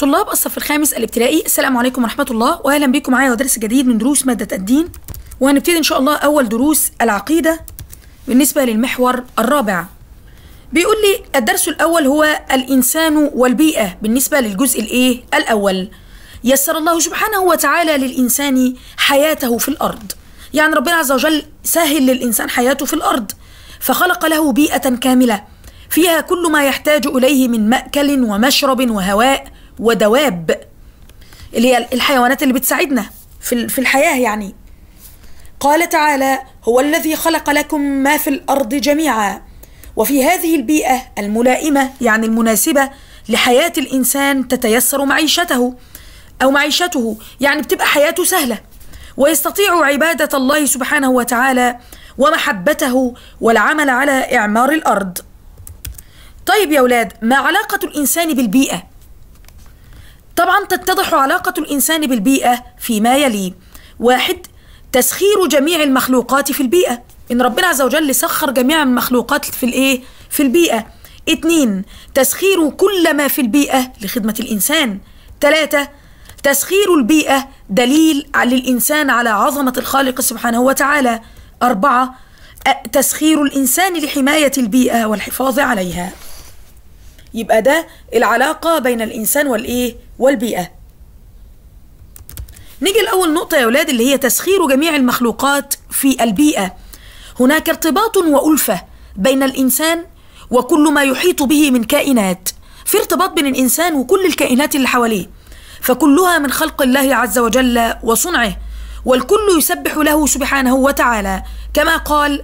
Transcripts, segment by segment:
طلاب الصف الخامس الابتدائي السلام عليكم ورحمه الله واهلا بكم معايا ودرس جديد من دروس ماده الدين وهنبتدي ان شاء الله اول دروس العقيده بالنسبه للمحور الرابع بيقول لي الدرس الاول هو الانسان والبيئه بالنسبه للجزء الايه الاول يسر الله سبحانه وتعالى للانسان حياته في الارض يعني ربنا عز وجل سهل للانسان حياته في الارض فخلق له بيئه كامله فيها كل ما يحتاج اليه من ماكل ومشرب وهواء ودواب اللي هي الحيوانات اللي بتساعدنا في في الحياه يعني قال تعالى هو الذي خلق لكم ما في الارض جميعا وفي هذه البيئه الملائمه يعني المناسبه لحياه الانسان تتيسر معيشته او معيشته يعني بتبقى حياته سهله ويستطيع عباده الله سبحانه وتعالى ومحبته والعمل على اعمار الارض طيب يا اولاد ما علاقه الانسان بالبيئه طبعا تتضح علاقة الإنسان بالبيئة فيما يلي واحد تسخير جميع المخلوقات في البيئة إن ربنا عز وجل سخر جميع المخلوقات في الإيه؟ في البيئة اثنين تسخير كل ما في البيئة لخدمة الإنسان ثلاثة تسخير البيئة دليل للإنسان على عظمة الخالق سبحانه وتعالى أربعة تسخير الإنسان لحماية البيئة والحفاظ عليها يبقى ده العلاقة بين الإنسان والإيه والبيئة نيجي لأول نقطة يا أولاد اللي هي تسخير جميع المخلوقات في البيئة هناك ارتباط وألفة بين الإنسان وكل ما يحيط به من كائنات في ارتباط بين الإنسان وكل الكائنات اللي حواليه فكلها من خلق الله عز وجل وصنعه والكل يسبح له سبحانه وتعالى كما قال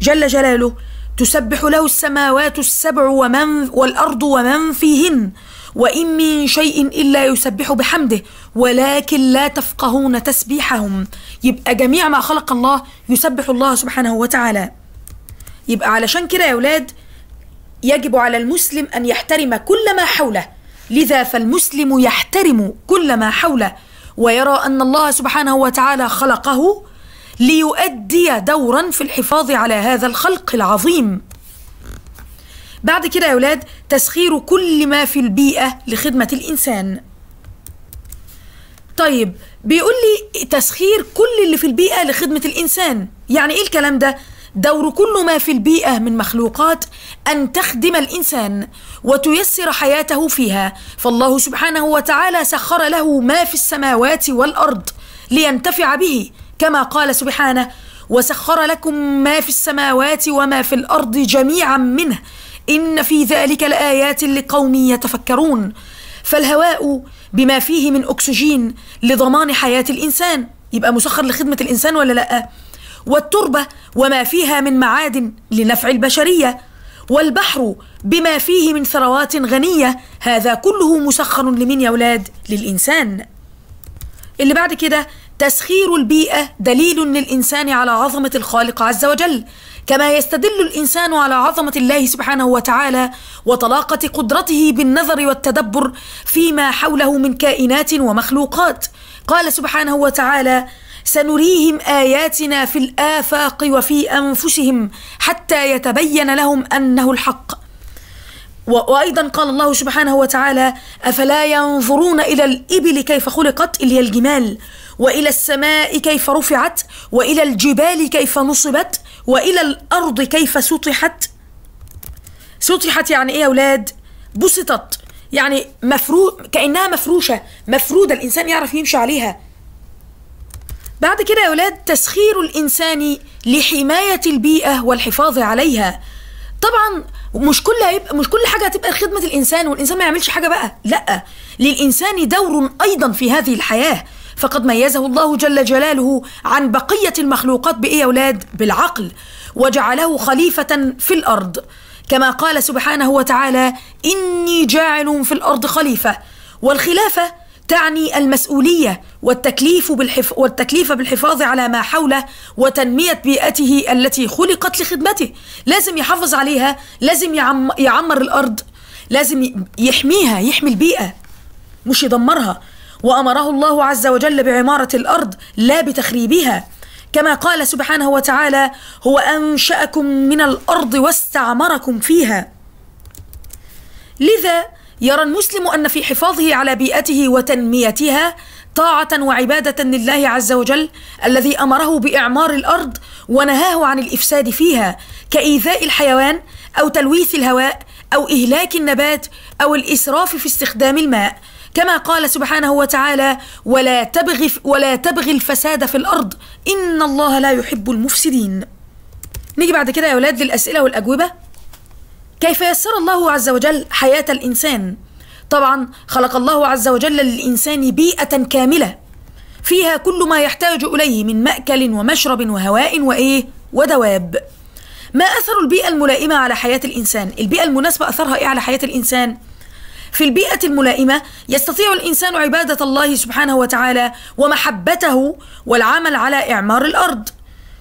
جل جلاله تسبح له السماوات السبع ومن والأرض ومن فيهن وإن من شيء إلا يسبح بحمده ولكن لا تفقهون تسبيحهم يبقى جميع ما خلق الله يسبح الله سبحانه وتعالى يبقى علشان كده يا أولاد يجب على المسلم أن يحترم كل ما حوله لذا فالمسلم يحترم كل ما حوله ويرى أن الله سبحانه وتعالى خلقه ليؤدي دورا في الحفاظ على هذا الخلق العظيم بعد كده يا أولاد تسخير كل ما في البيئة لخدمة الإنسان طيب بيقول لي تسخير كل اللي في البيئة لخدمة الإنسان يعني إيه الكلام ده؟ دور كل ما في البيئة من مخلوقات أن تخدم الإنسان وتيسر حياته فيها فالله سبحانه وتعالى سخر له ما في السماوات والأرض لينتفع به كما قال سبحانه وسخر لكم ما في السماوات وما في الارض جميعا منه ان في ذلك لايات لقوم يتفكرون فالهواء بما فيه من اكسجين لضمان حياه الانسان يبقى مسخر لخدمه الانسان ولا لا والتربه وما فيها من معادن لنفع البشريه والبحر بما فيه من ثروات غنيه هذا كله مسخر لمن يا اولاد للانسان اللي بعد كده تسخير البيئة دليل للإنسان على عظمة الخالق عز وجل كما يستدل الإنسان على عظمة الله سبحانه وتعالى وطلاقة قدرته بالنظر والتدبر فيما حوله من كائنات ومخلوقات قال سبحانه وتعالى سنريهم آياتنا في الآفاق وفي أنفسهم حتى يتبين لهم أنه الحق وأيضا قال الله سبحانه وتعالى أفلا ينظرون إلى الإبل كيف خلقت إلي الجمال والى السماء كيف رفعت والى الجبال كيف نصبت والى الارض كيف سطحت سطحت يعني ايه يا اولاد بسطت يعني مفرو كانها مفروشه مفروده الانسان يعرف يمشي عليها بعد كده يا اولاد تسخير الانسان لحمايه البيئه والحفاظ عليها طبعا مش كل هيبقى مش كل حاجه هتبقى خدمه الانسان والانسان ما يعملش حاجه بقى لا للانسان دور ايضا في هذه الحياه فقد ميزه الله جل جلاله عن بقية المخلوقات بإيه يا أولاد؟ بالعقل وجعله خليفة في الأرض كما قال سبحانه وتعالى إني جاعل في الأرض خليفة والخلافة تعني المسؤولية والتكليف بالحف... والتكليف بالحفاظ على ما حوله وتنمية بيئته التي خلقت لخدمته لازم يحافظ عليها لازم يعم... يعمر الأرض لازم يحميها يحمي البيئة مش يدمرها وامره الله عز وجل بعماره الارض لا بتخريبها كما قال سبحانه وتعالى هو انشاكم من الارض واستعمركم فيها لذا يرى المسلم ان في حفاظه على بيئته وتنميتها طاعه وعباده لله عز وجل الذي امره باعمار الارض ونهاه عن الافساد فيها كايذاء الحيوان او تلويث الهواء او اهلاك النبات او الاسراف في استخدام الماء كما قال سبحانه وتعالى ولا تبغ ولا تبغي الفساد في الارض ان الله لا يحب المفسدين نيجي بعد كده يا ولاد للاسئله والاجوبه كيف يسر الله عز وجل حياه الانسان طبعا خلق الله عز وجل للانسان بيئه كامله فيها كل ما يحتاج اليه من ماكل ومشرب وهواء وايه ودواب ما اثر البيئه الملائمه على حياه الانسان البيئه المناسبه اثرها ايه على حياه الانسان في البيئة الملائمة يستطيع الإنسان عبادة الله سبحانه وتعالى ومحبته والعمل على إعمار الأرض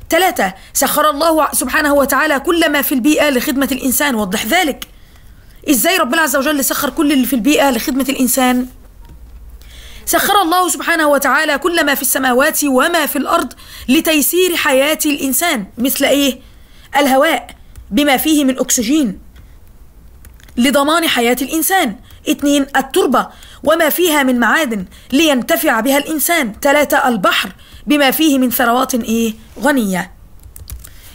ثلاثة سخر الله سبحانه وتعالى كل ما في البيئة لخدمة الإنسان وضح ذلك إزاي ربنا عز وجل سخر كل اللي في البيئة لخدمة الإنسان سخر الله سبحانه وتعالى كل ما في السماوات وما في الأرض لتيسير حياة الإنسان مثل إيه؟ الهواء بما فيه من أكسجين لضمان حياة الإنسان اثنين التربة وما فيها من معادن لينتفع بها الإنسان ثلاثة البحر بما فيه من ثروات إيه غنية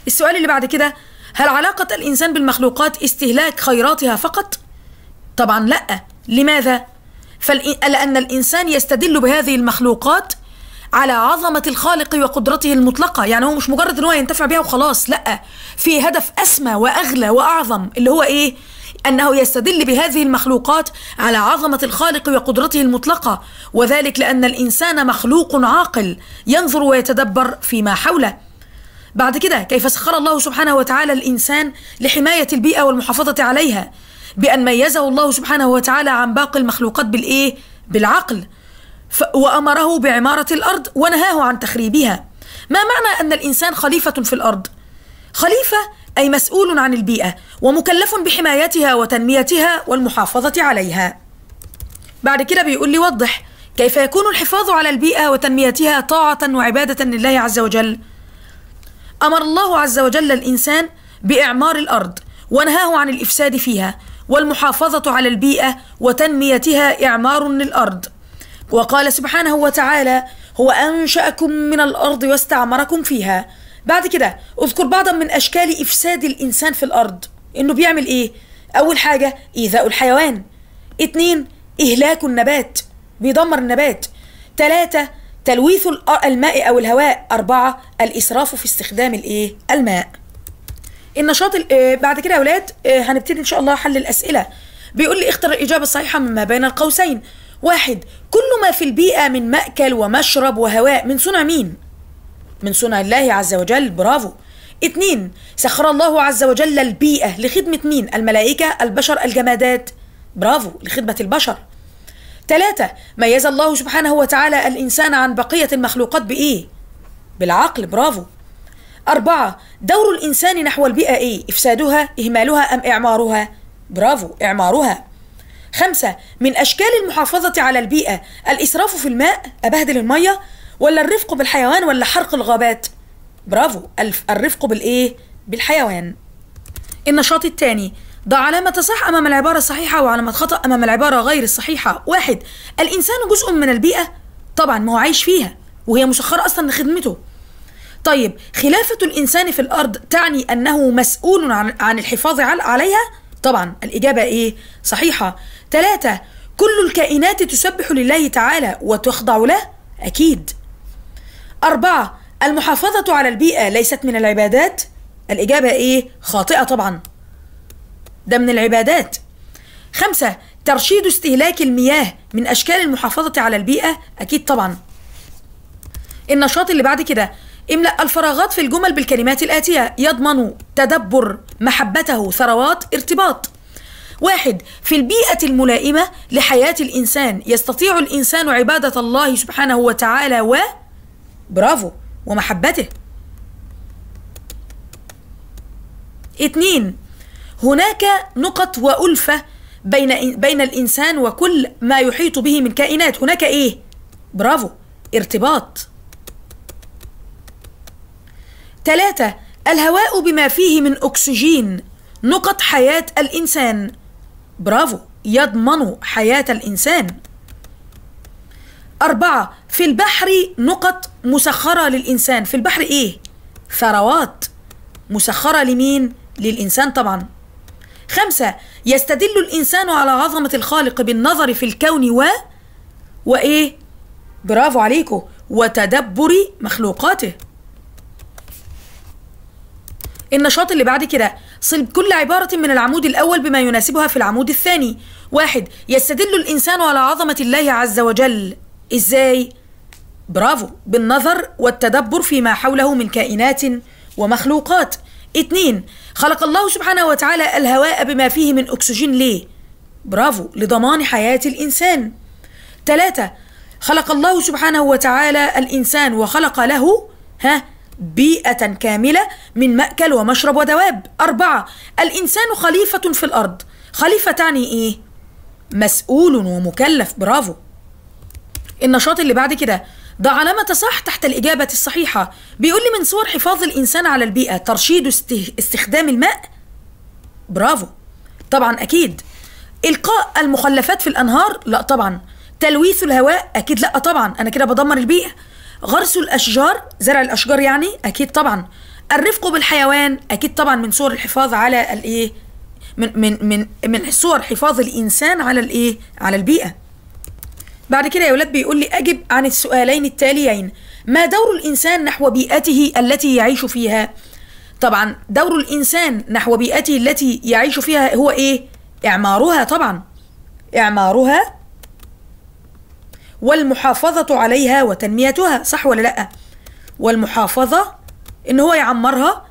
السؤال اللي بعد كده هل علاقة الإنسان بالمخلوقات استهلاك خيراتها فقط؟ طبعا لأ لماذا؟ لأن الإنسان يستدل بهذه المخلوقات على عظمة الخالق وقدرته المطلقة يعني هو مش مجرد ان هو ينتفع بها وخلاص لا في هدف أسمى وأغلى وأعظم اللي هو إيه أنه يستدل بهذه المخلوقات على عظمة الخالق وقدرته المطلقة وذلك لأن الإنسان مخلوق عاقل ينظر ويتدبر فيما حوله بعد كده كيف سخر الله سبحانه وتعالى الإنسان لحماية البيئة والمحافظة عليها بأن ميزه الله سبحانه وتعالى عن باقي المخلوقات بالإيه؟ بالعقل وأمره بعمارة الأرض ونهاه عن تخريبها ما معنى أن الإنسان خليفة في الأرض؟ خليفة أي مسؤول عن البيئة ومكلف بحمايتها وتنميتها والمحافظة عليها بعد كده بيقول لي وضح كيف يكون الحفاظ على البيئة وتنميتها طاعة وعبادة لله عز وجل أمر الله عز وجل الإنسان بإعمار الأرض ونهاه عن الإفساد فيها والمحافظة على البيئة وتنميتها إعمار للأرض وقال سبحانه وتعالى هو أنشأكم من الأرض واستعمركم فيها بعد كده اذكر بعضا من اشكال افساد الانسان في الارض انه بيعمل ايه اول حاجه ايذاء الحيوان اتنين اهلاك النبات بيدمر النبات تلاتة تلويث الماء او الهواء أربعة الاسراف في استخدام الايه الماء النشاط آه، بعد كده يا اولاد آه، هنبتدي ان شاء الله حل الاسئله بيقول لي اختر الاجابه الصحيحه مما بين القوسين واحد كل ما في البيئه من ماكل ومشرب وهواء من صنع مين من صنع الله عز وجل برافو اتنين سخر الله عز وجل البيئة لخدمة مين؟ الملائكة البشر الجمادات برافو لخدمة البشر ثلاثة ميز الله سبحانه وتعالى الإنسان عن بقية المخلوقات بإيه؟ بالعقل برافو أربعة دور الإنسان نحو البيئة إيه؟ إفسادها إهمالها أم إعمارها؟ برافو إعمارها خمسة من أشكال المحافظة على البيئة الإسراف في الماء أبهدل المية ولا الرفق بالحيوان ولا حرق الغابات برافو الرفق بالايه بالحيوان النشاط الثاني ضع علامة صح أمام العبارة الصحيحة وعلامة خطأ أمام العبارة غير الصحيحة واحد الإنسان جزء من البيئة طبعا ما هو عايش فيها وهي مسخرة أصلا لخدمته طيب خلافة الإنسان في الأرض تعني أنه مسؤول عن الحفاظ عليها طبعا الإجابة إيه صحيحة ثلاثة كل الكائنات تسبح لله تعالى وتخضع له أكيد أربعة المحافظة على البيئة ليست من العبادات الإجابة إيه؟ خاطئة طبعا ده من العبادات خمسة ترشيد استهلاك المياه من أشكال المحافظة على البيئة أكيد طبعا النشاط اللي بعد كده املأ الفراغات في الجمل بالكلمات الآتية يضمن تدبر محبته ثروات ارتباط واحد في البيئة الملائمة لحياة الإنسان يستطيع الإنسان عبادة الله سبحانه وتعالى و برافو ومحبته اتنين هناك نقط وألفة بين بين الإنسان وكل ما يحيط به من كائنات هناك إيه؟ برافو ارتباط ثلاثة الهواء بما فيه من أكسجين نقط حياة الإنسان برافو يضمن حياة الإنسان أربعة في البحر نقط مسخرة للإنسان في البحر إيه؟ ثروات مسخرة لمين؟ للإنسان طبعا خمسة يستدل الإنسان على عظمة الخالق بالنظر في الكون و وإيه؟ برافو عليكم وتدبر مخلوقاته النشاط اللي بعد كده صلب كل عبارة من العمود الأول بما يناسبها في العمود الثاني واحد يستدل الإنسان على عظمة الله عز وجل ازاي برافو بالنظر والتدبر فيما حوله من كائنات ومخلوقات اتنين خلق الله سبحانه وتعالى الهواء بما فيه من أكسجين ليه؟ برافو لضمان حياة الإنسان تلاتة خلق الله سبحانه وتعالى الإنسان وخلق له ها بيئة كاملة من مأكل ومشرب ودواب أربعة الإنسان خليفة في الأرض خليفة تعني إيه؟ مسؤول ومكلف برافو النشاط اللي بعد كده ده علامة صح تحت الإجابة الصحيحة بيقول لي من صور حفاظ الإنسان على البيئة ترشيد استخدام الماء برافو طبعا أكيد إلقاء المخلفات في الأنهار لا طبعا تلويث الهواء أكيد لا طبعا أنا كده بدمر البيئة غرس الأشجار زرع الأشجار يعني أكيد طبعا الرفق بالحيوان أكيد طبعا من صور الحفاظ على الإيه من من من من صور حفاظ الإنسان على الإيه على البيئة بعد كده يا ولاد بيقول لي أجب عن السؤالين التاليين ما دور الإنسان نحو بيئته التي يعيش فيها طبعا دور الإنسان نحو بيئته التي يعيش فيها هو إيه إعمارها طبعا إعمارها والمحافظة عليها وتنميتها صح ولا لأ والمحافظة إن هو يعمرها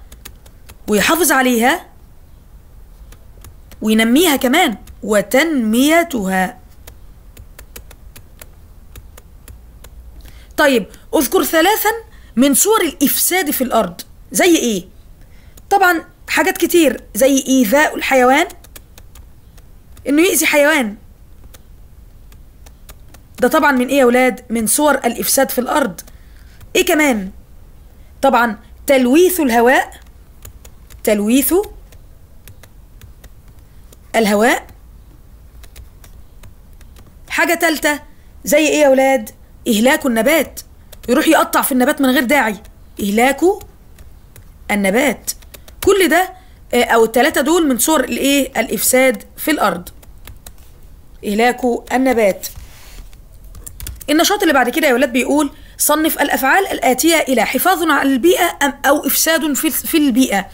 ويحافظ عليها وينميها كمان وتنميتها طيب اذكر ثلاثا من صور الافساد في الارض زي ايه طبعا حاجات كتير زي ايذاء الحيوان انه يؤذي حيوان ده طبعا من ايه يا ولاد من صور الافساد في الارض ايه كمان طبعا تلويث الهواء تلويث الهواء حاجة تالتة زي ايه يا ولاد إهلاك النبات يروح يقطع في النبات من غير داعي إهلاك النبات كل ده آه، أو التلاتة دول من صور الإيه الإفساد في الأرض إهلاك النبات النشاط اللي بعد كده يا ولاد بيقول صنف الأفعال الآتية إلى حفاظ على البيئة أم أو إفساد في البيئة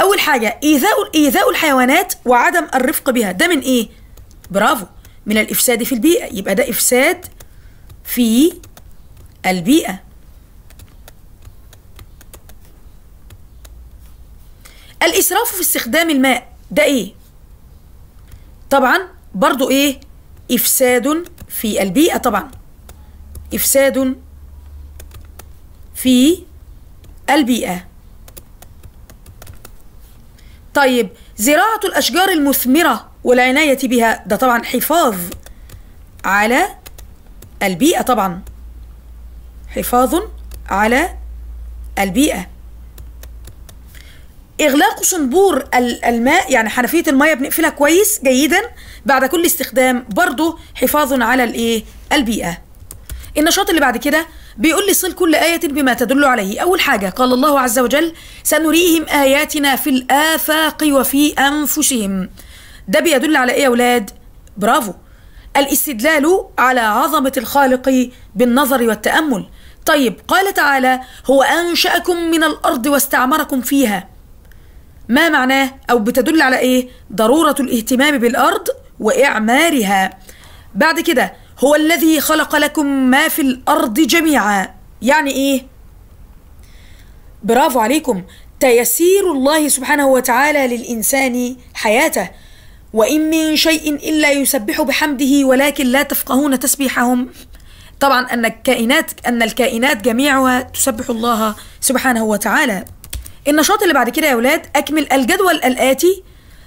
أول حاجة إيذاء إيذاء الحيوانات وعدم الرفق بها ده من إيه؟ برافو من الإفساد في البيئة يبقى ده إفساد في البيئة الإسراف في استخدام الماء ده إيه؟ طبعا برضو إيه؟ إفساد في البيئة طبعا إفساد في البيئة طيب زراعة الأشجار المثمرة والعناية بها ده طبعا حفاظ على البيئة طبعا حفاظ على البيئة إغلاق صنبور الماء يعني حنفية الماء بنقفلها كويس جيدا بعد كل استخدام برضه حفاظ على الإيه؟ البيئة النشاط اللي بعد كده بيقول لي صل كل آية بما تدل عليه أول حاجة قال الله عز وجل سنريهم آياتنا في الآفاق وفي أنفسهم ده بيدل على إيه يا أولاد؟ برافو الاستدلال على عظمة الخالق بالنظر والتأمل طيب قال تعالى هو أنشأكم من الأرض واستعمركم فيها ما معناه أو بتدل على إيه ضرورة الاهتمام بالأرض وإعمارها بعد كده هو الذي خلق لكم ما في الأرض جميعا يعني إيه برافو عليكم تيسير الله سبحانه وتعالى للإنسان حياته وإن من شيء إلا يسبح بحمده ولكن لا تفقهون تسبيحهم طبعا أن الكائنات أن الكائنات جميعها تسبح الله سبحانه وتعالى النشاط اللي بعد كده يا أولاد أكمل الجدول الآتي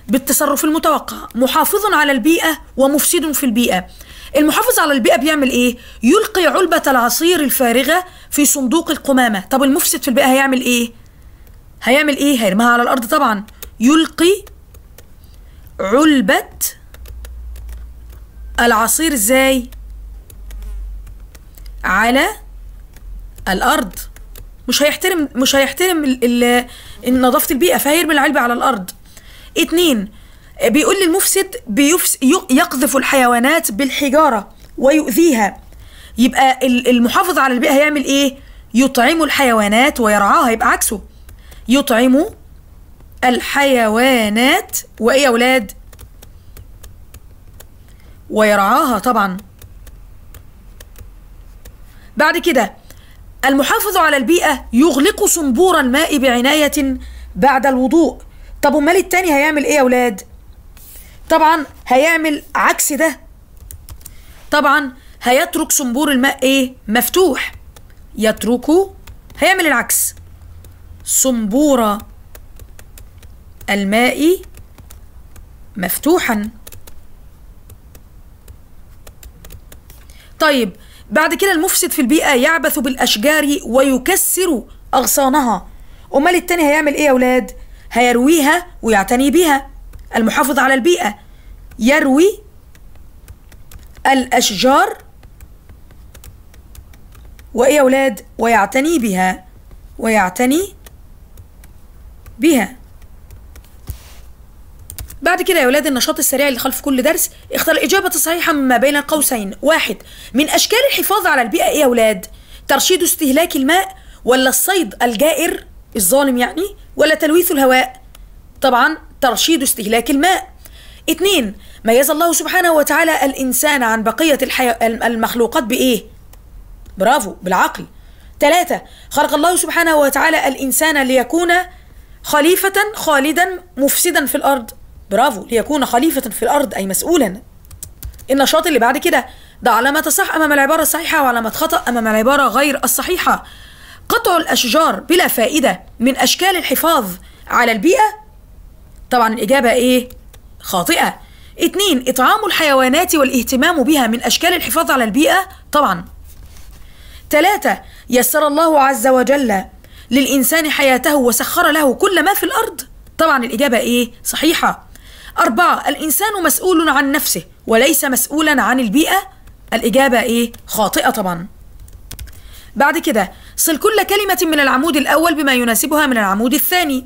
بالتصرف المتوقع محافظ على البيئة ومفسد في البيئة المحافظ على البيئة بيعمل إيه؟ يلقي علبة العصير الفارغة في صندوق القمامة طب المفسد في البيئة هيعمل إيه؟ هيعمل إيه؟ هيرميها على الأرض طبعا يلقي علبة العصير ازاي على الارض مش هيحترم مش هيحترم ال ال نظافه البيئه فهيرمي العلبه على الارض اتنين بيقول لي المفسد بيفس يقذف الحيوانات بالحجاره ويؤذيها يبقى المحافظ على البيئه هيعمل ايه يطعم الحيوانات ويرعاها يبقى عكسه يطعموا الحيوانات وإيه يا ولاد؟ ويرعاها طبعا بعد كده المحافظ على البيئة يغلق صنبور الماء بعناية بعد الوضوء طب امال التاني هيعمل ايه يا ولاد طبعا هيعمل عكس ده طبعا هيترك صنبور الماء ايه مفتوح يتركه هيعمل العكس صنبوره الماء مفتوحا طيب بعد كده المفسد في البيئة يعبث بالأشجار ويكسر أغصانها أمال التاني هيعمل إيه يا أولاد؟ هيرويها ويعتني بها المحافظ على البيئة يروي الأشجار وإيه يا أولاد؟ ويعتني بها ويعتني بها بعد كده يا ولاد النشاط السريع اللي خلف كل درس اختار الإجابة الصحيحة ما بين قوسين واحد من أشكال الحفاظ على البيئة إيه يا ولاد ترشيد استهلاك الماء ولا الصيد الجائر الظالم يعني ولا تلويث الهواء طبعا ترشيد استهلاك الماء اثنين ميز الله سبحانه وتعالى الإنسان عن بقية الحي... المخلوقات بإيه برافو بالعقل ثلاثة خلق الله سبحانه وتعالى الإنسان ليكون خليفة خالدا مفسدا في الأرض برافو ليكون خليفة في الأرض أي مسؤولا النشاط اللي بعد كده ده علامة صح أمام العبارة الصحيحة وعلامة خطأ أمام العبارة غير الصحيحة قطع الأشجار بلا فائدة من أشكال الحفاظ على البيئة طبعا الإجابة إيه؟ خاطئة اتنين إطعام الحيوانات والاهتمام بها من أشكال الحفاظ على البيئة طبعا تلاتة يسر الله عز وجل للإنسان حياته وسخر له كل ما في الأرض طبعا الإجابة إيه؟ صحيحة أربعة الإنسان مسؤول عن نفسه وليس مسؤولا عن البيئة الإجابة إيه؟ خاطئة طبعا بعد كده صل كل كلمة من العمود الأول بما يناسبها من العمود الثاني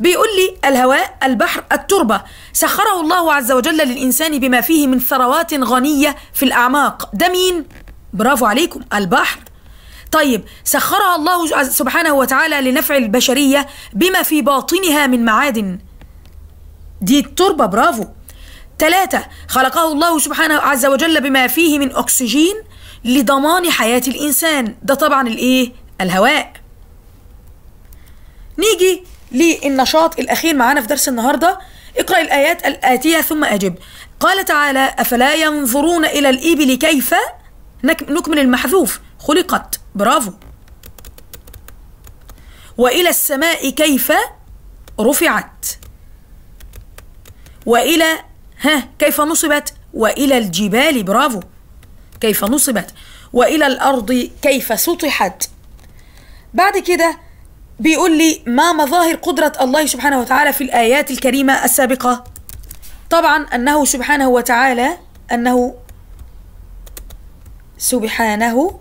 بيقول لي الهواء البحر التربة سخره الله عز وجل للإنسان بما فيه من ثروات غنية في الأعماق ده مين؟ برافو عليكم البحر طيب سخرها الله سبحانه وتعالى لنفع البشرية بما في باطنها من معادن دي التربة برافو ثلاثة خلقه الله سبحانه عز وجل بما فيه من أكسجين لضمان حياة الإنسان ده طبعا الإيه؟ الهواء نيجي للنشاط الأخير معانا في درس النهاردة اقرأ الآيات الآتية ثم أجب قال تعالى أفلا ينظرون إلى الإبل كيف نكمل المحذوف خلقت برافو وإلى السماء كيف رفعت وإلى ها كيف نصبت وإلى الجبال برافو كيف نصبت وإلى الأرض كيف سطحت بعد كده بيقول لي ما مظاهر قدرة الله سبحانه وتعالى في الآيات الكريمة السابقة طبعا أنه سبحانه وتعالى أنه سبحانه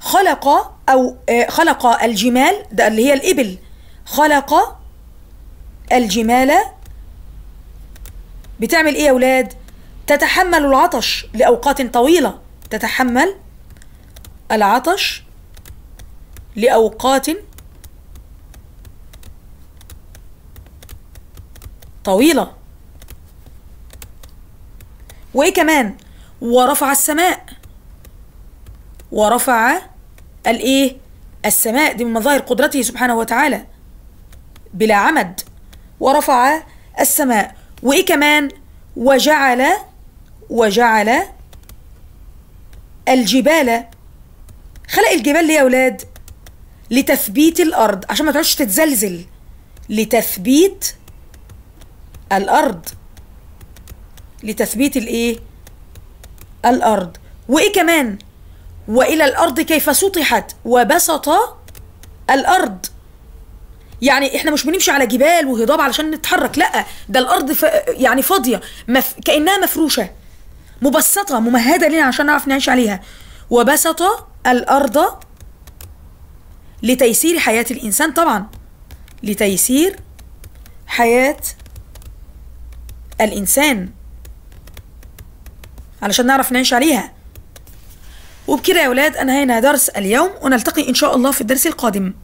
خلق أو آه، خلق الجمال ده اللي هي الإبل خلق الجمال بتعمل ايه يا اولاد تتحمل العطش لاوقات طويله تتحمل العطش لاوقات طويله وايه كمان ورفع السماء ورفع الايه السماء دي من مظاهر قدرته سبحانه وتعالى بلا عمد ورفع السماء وإيه كمان وجعل وجعل الجبال خلق الجبال ليه يا أولاد لتثبيت الأرض عشان ما تقعدش تتزلزل لتثبيت الأرض لتثبيت الإيه الأرض وإيه كمان وإلى الأرض كيف سطحت وبسط الأرض يعني احنا مش بنمشي على جبال وهضاب علشان نتحرك لا ده الارض ف... يعني فاضيه مف... كانها مفروشه مبسطه ممهده لنا عشان نعرف نعيش عليها وبسط الارض لتيسير حياه الانسان طبعا لتيسير حياه الانسان علشان نعرف نعيش عليها وبكده يا ولاد انهينا درس اليوم ونلتقي ان شاء الله في الدرس القادم